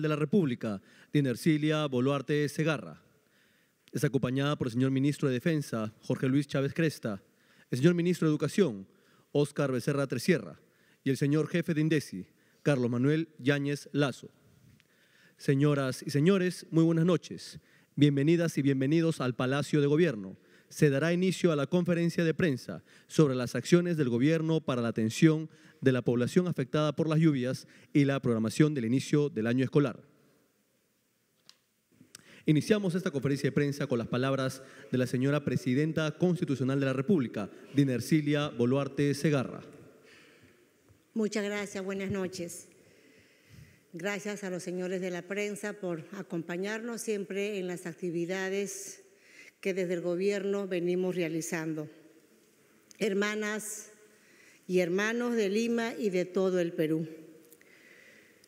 de la República, Dinersilia Boluarte Segarra. Es acompañada por el señor ministro de Defensa, Jorge Luis Chávez Cresta, el señor ministro de Educación, Óscar Becerra Tresierra, y el señor jefe de INDECI, Carlos Manuel Yáñez Lazo. Señoras y señores, muy buenas noches. Bienvenidas y bienvenidos al Palacio de Gobierno. Se dará inicio a la conferencia de prensa sobre las acciones del Gobierno para la atención de la población afectada por las lluvias y la programación del inicio del año escolar. Iniciamos esta conferencia de prensa con las palabras de la señora Presidenta Constitucional de la República, Dinercilia Boluarte Segarra. Muchas gracias, buenas noches. Gracias a los señores de la prensa por acompañarnos siempre en las actividades que desde el gobierno venimos realizando. Hermanas, y hermanos de Lima y de todo el Perú.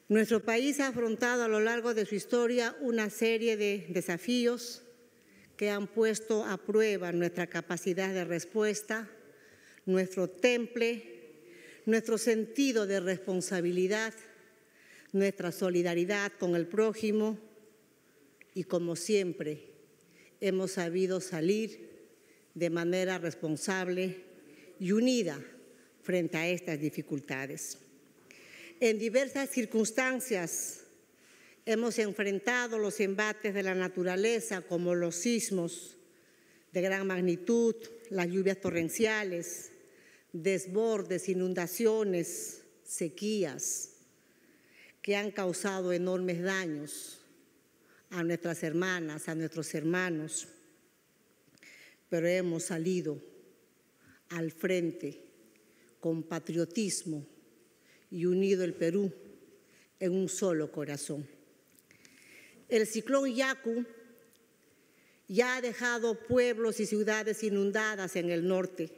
Nuestro país ha afrontado a lo largo de su historia una serie de desafíos que han puesto a prueba nuestra capacidad de respuesta, nuestro temple, nuestro sentido de responsabilidad, nuestra solidaridad con el prójimo y como siempre hemos sabido salir de manera responsable y unida frente a estas dificultades. En diversas circunstancias hemos enfrentado los embates de la naturaleza como los sismos de gran magnitud, las lluvias torrenciales, desbordes, inundaciones, sequías, que han causado enormes daños a nuestras hermanas, a nuestros hermanos, pero hemos salido al frente con patriotismo y unido el Perú en un solo corazón. El ciclón Yacu ya ha dejado pueblos y ciudades inundadas en el norte,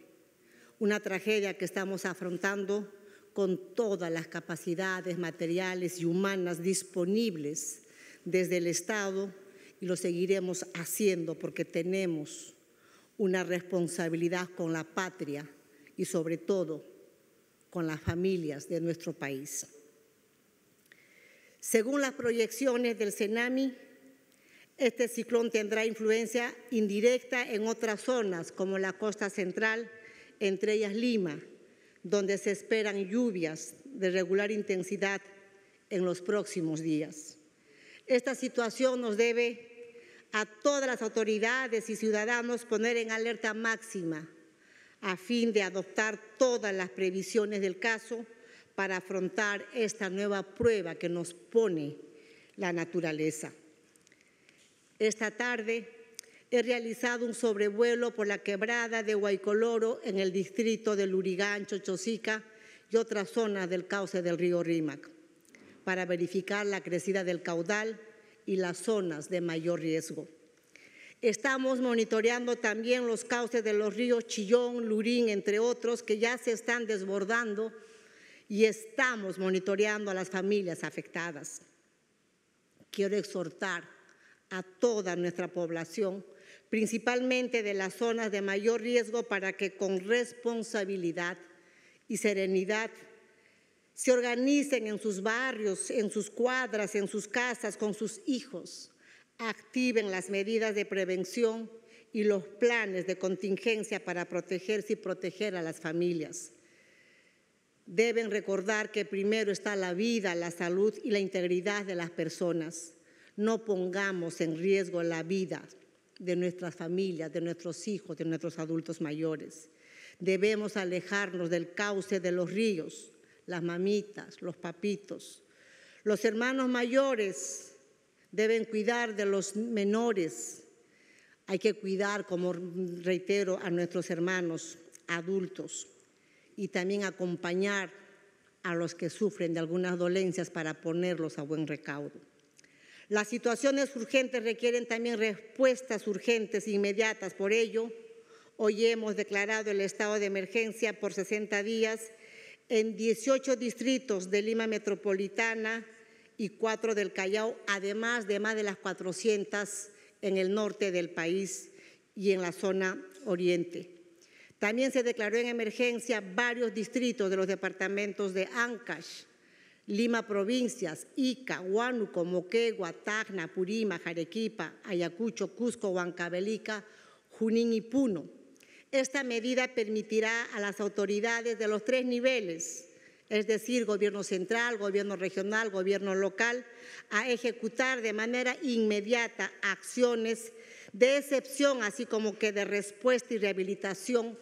una tragedia que estamos afrontando con todas las capacidades materiales y humanas disponibles desde el Estado y lo seguiremos haciendo porque tenemos una responsabilidad con la patria y sobre todo con las familias de nuestro país. Según las proyecciones del CENAMI, este ciclón tendrá influencia indirecta en otras zonas como la costa central, entre ellas Lima, donde se esperan lluvias de regular intensidad en los próximos días. Esta situación nos debe a todas las autoridades y ciudadanos poner en alerta máxima a fin de adoptar todas las previsiones del caso para afrontar esta nueva prueba que nos pone la naturaleza. Esta tarde he realizado un sobrevuelo por la quebrada de Guaycoloro en el distrito de Lurigancho, Chosica y otras zonas del cauce del río Rímac para verificar la crecida del caudal y las zonas de mayor riesgo. Estamos monitoreando también los cauces de los ríos Chillón, Lurín, entre otros, que ya se están desbordando y estamos monitoreando a las familias afectadas. Quiero exhortar a toda nuestra población, principalmente de las zonas de mayor riesgo, para que con responsabilidad y serenidad se organicen en sus barrios, en sus cuadras, en sus casas, con sus hijos activen las medidas de prevención y los planes de contingencia para protegerse y proteger a las familias. Deben recordar que primero está la vida, la salud y la integridad de las personas. No pongamos en riesgo la vida de nuestras familias, de nuestros hijos, de nuestros adultos mayores. Debemos alejarnos del cauce de los ríos, las mamitas, los papitos. Los hermanos mayores deben cuidar de los menores. Hay que cuidar, como reitero, a nuestros hermanos adultos y también acompañar a los que sufren de algunas dolencias para ponerlos a buen recaudo. Las situaciones urgentes requieren también respuestas urgentes e inmediatas. Por ello, hoy hemos declarado el estado de emergencia por 60 días en 18 distritos de Lima Metropolitana, y cuatro del Callao, además de más de las 400 en el norte del país y en la zona oriente. También se declaró en emergencia varios distritos de los departamentos de Ancash, Lima Provincias, Ica, Huánuco, Moquegua, Tacna, Purima, Jarequipa, Ayacucho, Cusco, Huancabelica, Junín y Puno. Esta medida permitirá a las autoridades de los tres niveles es decir, gobierno central, gobierno regional, gobierno local, a ejecutar de manera inmediata acciones de excepción, así como que de respuesta y rehabilitación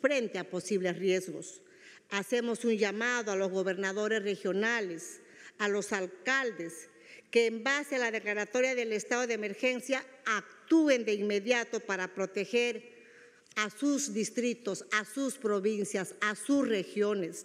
frente a posibles riesgos. Hacemos un llamado a los gobernadores regionales, a los alcaldes, que en base a la declaratoria del estado de emergencia actúen de inmediato para proteger a sus distritos, a sus provincias, a sus regiones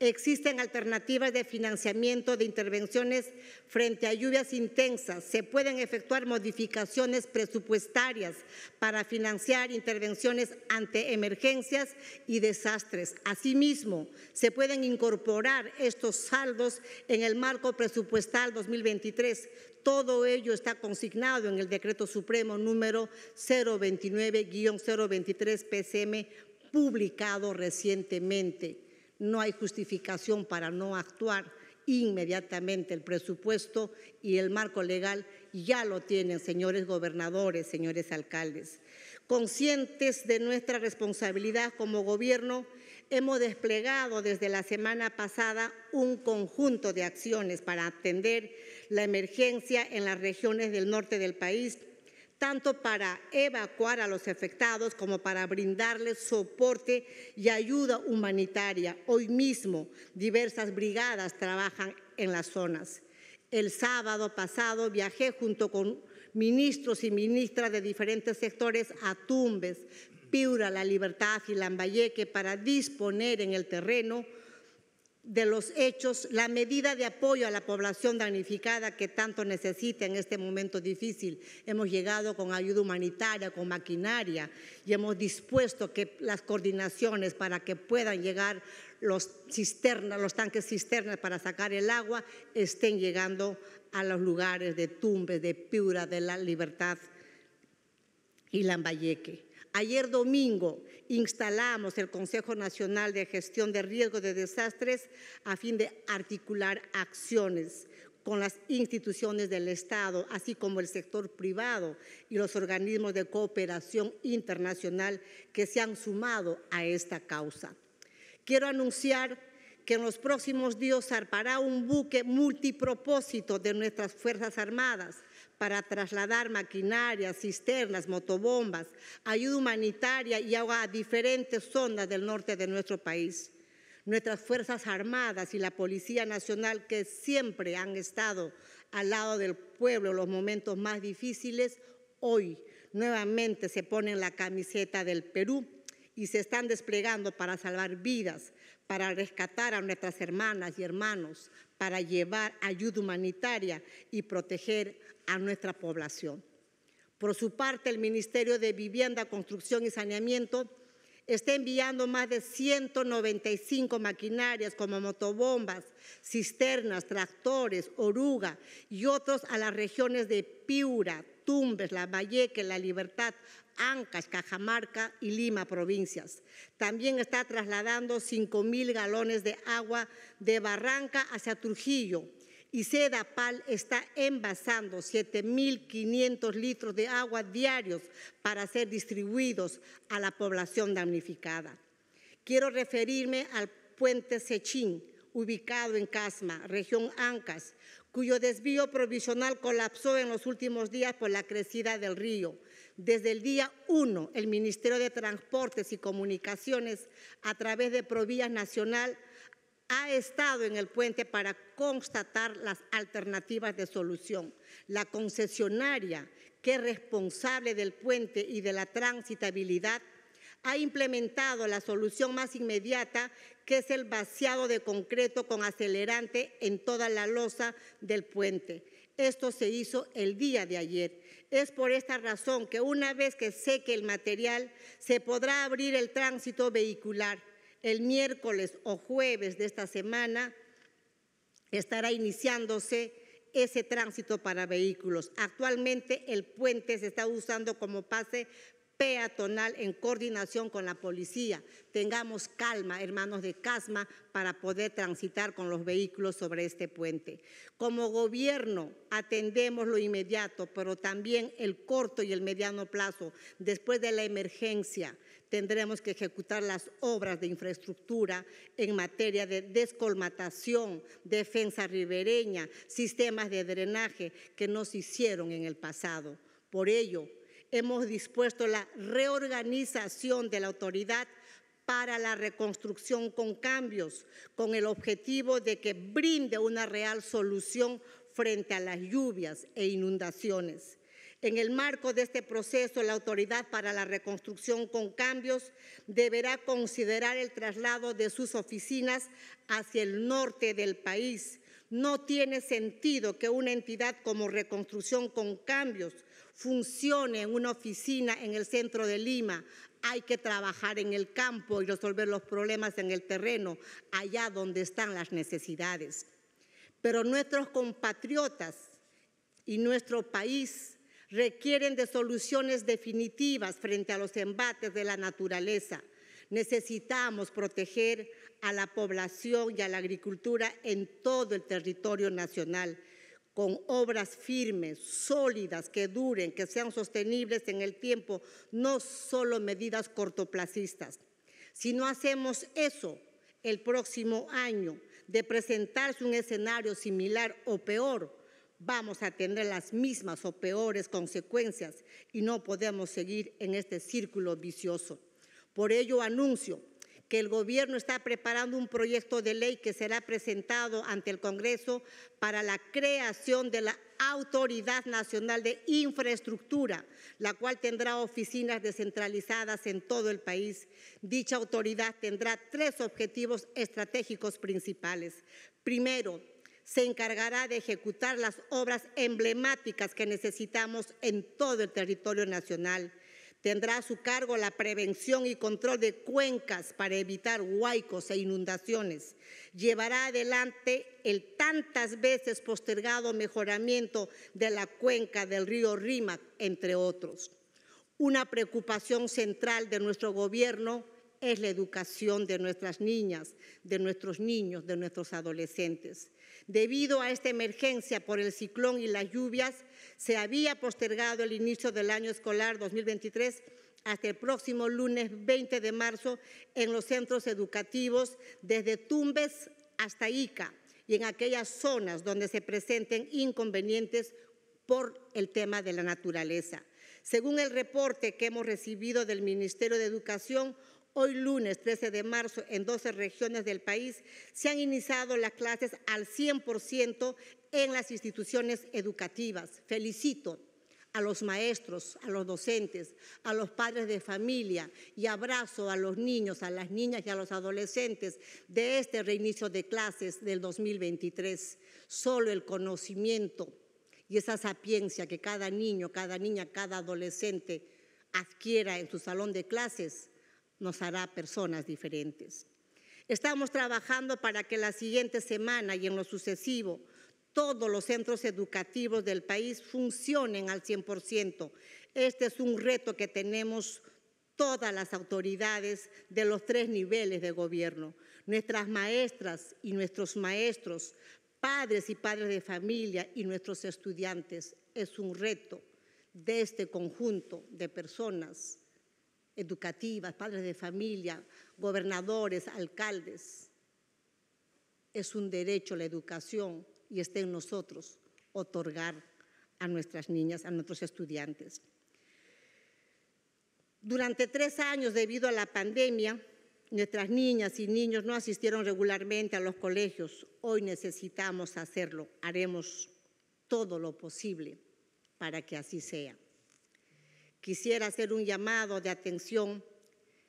Existen alternativas de financiamiento de intervenciones frente a lluvias intensas. Se pueden efectuar modificaciones presupuestarias para financiar intervenciones ante emergencias y desastres. Asimismo, se pueden incorporar estos saldos en el marco presupuestal 2023. Todo ello está consignado en el Decreto Supremo número 029-023 PCM publicado recientemente no hay justificación para no actuar inmediatamente el presupuesto y el marco legal ya lo tienen, señores gobernadores, señores alcaldes. Conscientes de nuestra responsabilidad como gobierno, hemos desplegado desde la semana pasada un conjunto de acciones para atender la emergencia en las regiones del norte del país tanto para evacuar a los afectados como para brindarles soporte y ayuda humanitaria. Hoy mismo diversas brigadas trabajan en las zonas. El sábado pasado viajé junto con ministros y ministras de diferentes sectores a Tumbes, Piura, La Libertad y Lambayeque para disponer en el terreno de los hechos la medida de apoyo a la población damnificada que tanto necesita en este momento difícil. Hemos llegado con ayuda humanitaria, con maquinaria y hemos dispuesto que las coordinaciones para que puedan llegar los tanques cisternas para sacar el agua estén llegando a los lugares de Tumbes, de Piura, de La Libertad y Lambayeque. Ayer domingo instalamos el Consejo Nacional de Gestión de Riesgo de Desastres a fin de articular acciones con las instituciones del Estado, así como el sector privado y los organismos de cooperación internacional que se han sumado a esta causa. Quiero anunciar que en los próximos días zarpará un buque multipropósito de nuestras Fuerzas Armadas para trasladar maquinaria, cisternas, motobombas, ayuda humanitaria y agua a diferentes zonas del norte de nuestro país. Nuestras Fuerzas Armadas y la Policía Nacional, que siempre han estado al lado del pueblo en los momentos más difíciles, hoy nuevamente se ponen la camiseta del Perú y se están desplegando para salvar vidas, para rescatar a nuestras hermanas y hermanos, para llevar ayuda humanitaria y proteger a nuestra población. Por su parte, el Ministerio de Vivienda, Construcción y Saneamiento está enviando más de 195 maquinarias como motobombas, cisternas, tractores, oruga y otros a las regiones de Piura, Tumbes, La Valleque, La Libertad, Ancas, Cajamarca y Lima provincias. También está trasladando mil galones de agua de Barranca hacia Trujillo. Y Sedapal está envasando 7.500 litros de agua diarios para ser distribuidos a la población damnificada. Quiero referirme al puente Sechín, ubicado en Casma, región Ancas, cuyo desvío provisional colapsó en los últimos días por la crecida del río. Desde el día 1, el Ministerio de Transportes y Comunicaciones, a través de Provías Nacional, ha estado en el puente para constatar las alternativas de solución. La concesionaria, que es responsable del puente y de la transitabilidad, ha implementado la solución más inmediata, que es el vaciado de concreto con acelerante en toda la losa del puente. Esto se hizo el día de ayer. Es por esta razón que una vez que seque el material, se podrá abrir el tránsito vehicular. El miércoles o jueves de esta semana estará iniciándose ese tránsito para vehículos. Actualmente el puente se está usando como pase peatonal en coordinación con la policía. Tengamos calma, hermanos de Casma, para poder transitar con los vehículos sobre este puente. Como gobierno atendemos lo inmediato, pero también el corto y el mediano plazo. Después de la emergencia tendremos que ejecutar las obras de infraestructura en materia de descolmatación, defensa ribereña, sistemas de drenaje que no se hicieron en el pasado. Por ello, hemos dispuesto la reorganización de la autoridad para la reconstrucción con cambios, con el objetivo de que brinde una real solución frente a las lluvias e inundaciones. En el marco de este proceso, la Autoridad para la Reconstrucción con Cambios deberá considerar el traslado de sus oficinas hacia el norte del país. No tiene sentido que una entidad como Reconstrucción con Cambios funcione en una oficina en el centro de Lima. Hay que trabajar en el campo y resolver los problemas en el terreno, allá donde están las necesidades. Pero nuestros compatriotas y nuestro país requieren de soluciones definitivas frente a los embates de la naturaleza. Necesitamos proteger a la población y a la agricultura en todo el territorio nacional con obras firmes, sólidas, que duren, que sean sostenibles en el tiempo, no solo medidas cortoplacistas. Si no hacemos eso el próximo año, de presentarse un escenario similar o peor, vamos a tener las mismas o peores consecuencias y no podemos seguir en este círculo vicioso. Por ello anuncio que el gobierno está preparando un proyecto de ley que será presentado ante el Congreso para la creación de la Autoridad Nacional de Infraestructura, la cual tendrá oficinas descentralizadas en todo el país. Dicha autoridad tendrá tres objetivos estratégicos principales. Primero, se encargará de ejecutar las obras emblemáticas que necesitamos en todo el territorio nacional. Tendrá a su cargo la prevención y control de cuencas para evitar huaicos e inundaciones. Llevará adelante el tantas veces postergado mejoramiento de la cuenca del río Rímac, entre otros. Una preocupación central de nuestro gobierno es la educación de nuestras niñas, de nuestros niños, de nuestros adolescentes. Debido a esta emergencia por el ciclón y las lluvias, se había postergado el inicio del año escolar 2023 hasta el próximo lunes 20 de marzo en los centros educativos desde Tumbes hasta Ica y en aquellas zonas donde se presenten inconvenientes por el tema de la naturaleza. Según el reporte que hemos recibido del Ministerio de Educación, hoy lunes 13 de marzo en 12 regiones del país se han iniciado las clases al 100% en las instituciones educativas. Felicito a los maestros, a los docentes, a los padres de familia y abrazo a los niños, a las niñas y a los adolescentes de este reinicio de clases del 2023. Solo el conocimiento y esa sapiencia que cada niño, cada niña, cada adolescente adquiera en su salón de clases nos hará personas diferentes. Estamos trabajando para que la siguiente semana y en lo sucesivo todos los centros educativos del país funcionen al 100%. Este es un reto que tenemos todas las autoridades de los tres niveles de gobierno, nuestras maestras y nuestros maestros, padres y padres de familia y nuestros estudiantes. Es un reto de este conjunto de personas educativas, padres de familia, gobernadores, alcaldes. Es un derecho la educación, y esté en nosotros otorgar a nuestras niñas, a nuestros estudiantes. Durante tres años, debido a la pandemia, nuestras niñas y niños no asistieron regularmente a los colegios. Hoy necesitamos hacerlo. Haremos todo lo posible para que así sea. Quisiera hacer un llamado de atención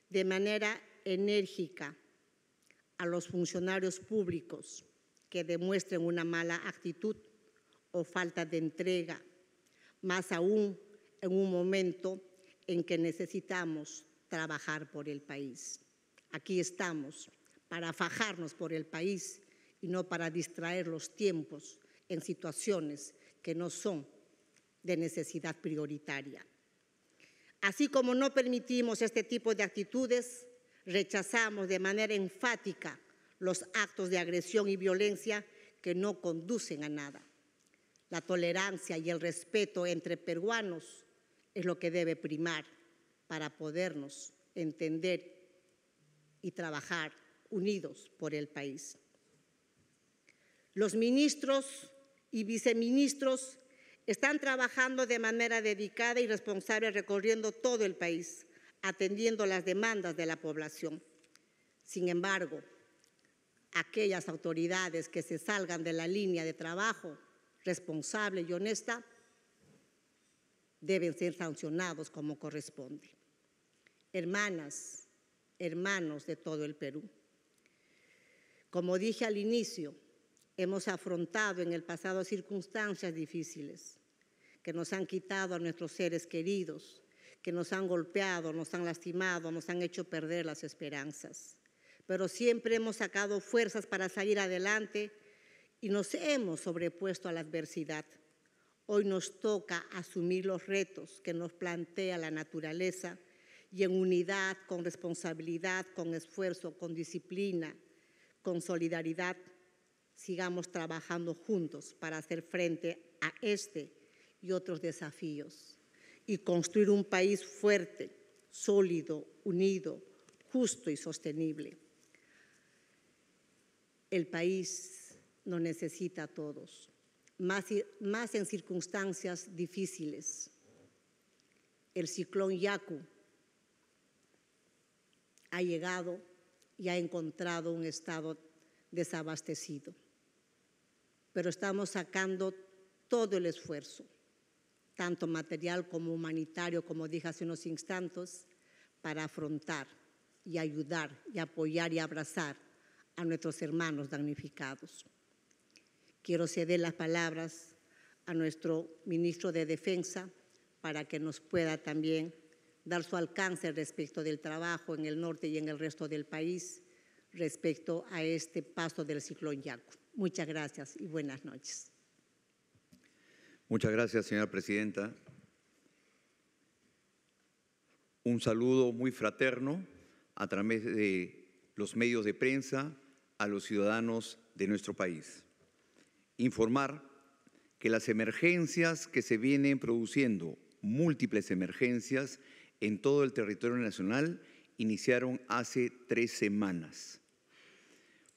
de manera enérgica a los funcionarios públicos que demuestren una mala actitud o falta de entrega, más aún en un momento en que necesitamos trabajar por el país. Aquí estamos para fajarnos por el país y no para distraer los tiempos en situaciones que no son de necesidad prioritaria. Así como no permitimos este tipo de actitudes, rechazamos de manera enfática los actos de agresión y violencia que no conducen a nada. La tolerancia y el respeto entre peruanos es lo que debe primar para podernos entender y trabajar unidos por el país. Los ministros y viceministros están trabajando de manera dedicada y responsable recorriendo todo el país, atendiendo las demandas de la población. Sin embargo, aquellas autoridades que se salgan de la línea de trabajo responsable y honesta deben ser sancionados como corresponde. Hermanas, hermanos de todo el Perú, como dije al inicio, hemos afrontado en el pasado circunstancias difíciles que nos han quitado a nuestros seres queridos, que nos han golpeado, nos han lastimado, nos han hecho perder las esperanzas pero siempre hemos sacado fuerzas para salir adelante y nos hemos sobrepuesto a la adversidad. Hoy nos toca asumir los retos que nos plantea la naturaleza y en unidad, con responsabilidad, con esfuerzo, con disciplina, con solidaridad, sigamos trabajando juntos para hacer frente a este y otros desafíos y construir un país fuerte, sólido, unido, justo y sostenible. El país nos necesita a todos, más, más en circunstancias difíciles. El ciclón Yaku ha llegado y ha encontrado un estado desabastecido. Pero estamos sacando todo el esfuerzo, tanto material como humanitario, como dije hace unos instantes, para afrontar y ayudar y apoyar y abrazar a nuestros hermanos damnificados. Quiero ceder las palabras a nuestro ministro de Defensa para que nos pueda también dar su alcance respecto del trabajo en el norte y en el resto del país respecto a este paso del ciclón Yaku. Muchas gracias y buenas noches. Muchas gracias, señora presidenta. Un saludo muy fraterno a través de los medios de prensa, a los ciudadanos de nuestro país. Informar que las emergencias que se vienen produciendo, múltiples emergencias en todo el territorio nacional, iniciaron hace tres semanas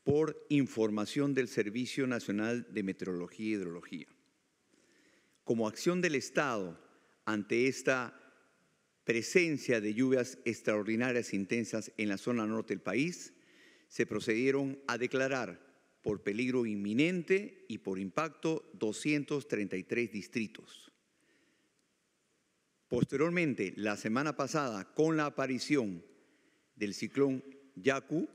por información del Servicio Nacional de Meteorología y Hidrología. Como acción del Estado ante esta presencia de lluvias extraordinarias e intensas en la zona norte del país, se procedieron a declarar por peligro inminente y por impacto 233 distritos. Posteriormente, la semana pasada, con la aparición del ciclón Yaku,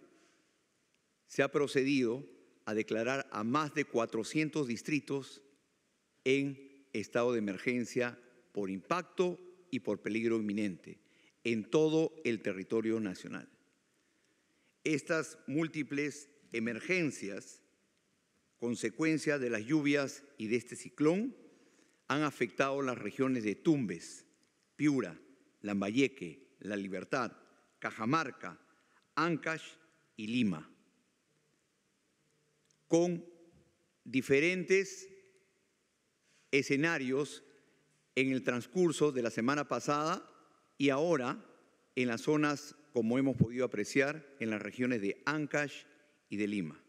se ha procedido a declarar a más de 400 distritos en estado de emergencia por impacto y por peligro inminente en todo el territorio nacional estas múltiples emergencias, consecuencia de las lluvias y de este ciclón, han afectado las regiones de Tumbes, Piura, Lambayeque, La Libertad, Cajamarca, Ancash y Lima, con diferentes escenarios en el transcurso de la semana pasada y ahora en las zonas como hemos podido apreciar en las regiones de Ancash y de Lima.